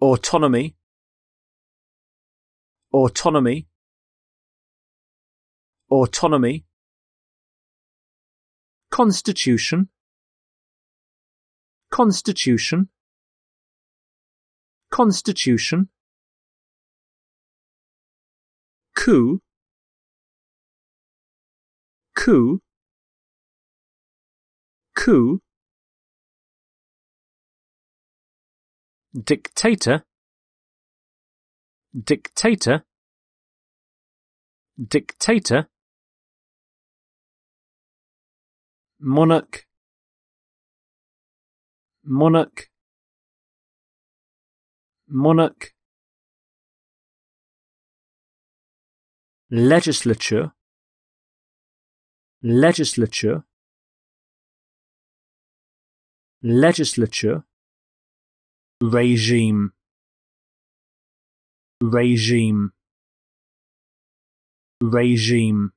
autonomy autonomy autonomy constitution constitution constitution coup coup coup dictator dictator dictator monarch monarch monarch legislature legislature legislature regime regime regime